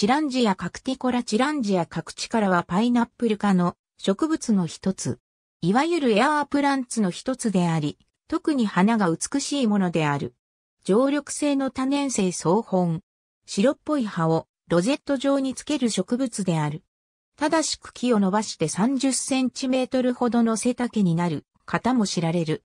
チランジアカクティコラチランジアカクチカラはパイナップル科の植物の一つ。いわゆるエアープランツの一つであり、特に花が美しいものである。常緑性の多年生草本。白っぽい葉をロゼット状につける植物である。ただし茎を伸ばして30センチメートルほどの背丈になる方も知られる。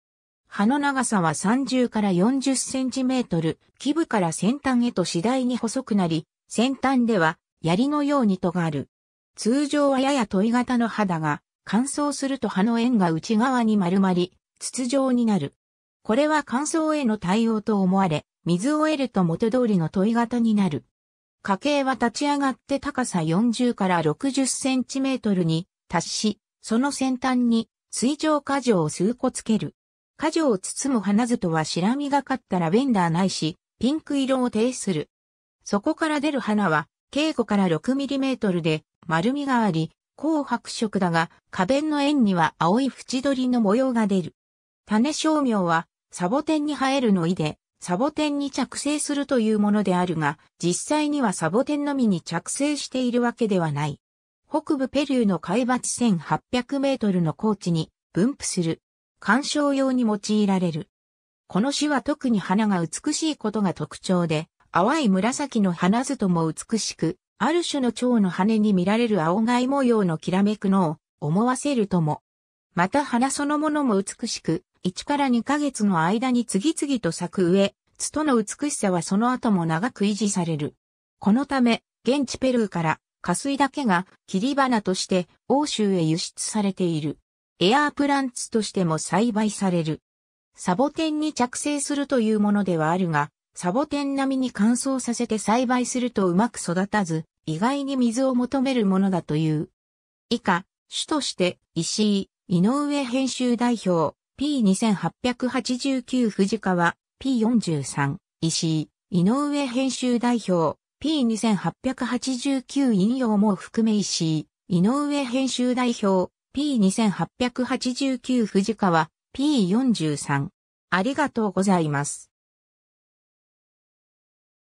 葉の長さは30から40センチメートル、基部から先端へと次第に細くなり、先端では槍のように尖る。通常はやや問い型の肌だが、乾燥すると葉の円が内側に丸まり、筒状になる。これは乾燥への対応と思われ、水を得ると元通りの問い型になる。家計は立ち上がって高さ40から60センチメートルに達し、その先端に水上過剰を数個つける。過剰を包む花図とは白みがかったラベンダーないし、ピンク色を呈する。そこから出る花は、稽古から 6mm で丸みがあり、紅白色だが、花弁の円には青い縁取りの模様が出る。種商名は、サボテンに生えるの意で、サボテンに着生するというものであるが、実際にはサボテンのみに着生しているわけではない。北部ペルーの海抜1800メートルの高地に分布する。観賞用に用いられる。この詩は特に花が美しいことが特徴で、淡い紫の花ずとも美しく、ある種の蝶の羽に見られる青貝模様のきらめくのを思わせるとも。また花そのものも美しく、1から2ヶ月の間に次々と咲く上、ツとの美しさはその後も長く維持される。このため、現地ペルーから下水だけが切り花として欧州へ輸出されている。エアープランツとしても栽培される。サボテンに着生するというものではあるが、サボテン並みに乾燥させて栽培するとうまく育たず、意外に水を求めるものだという。以下、主として、石井、井上編集代表、P2889 藤川、P43、石井、井上編集代表、P2889 引用も含め石井、井上編集代表、P2889 藤川、P43。ありがとうございます。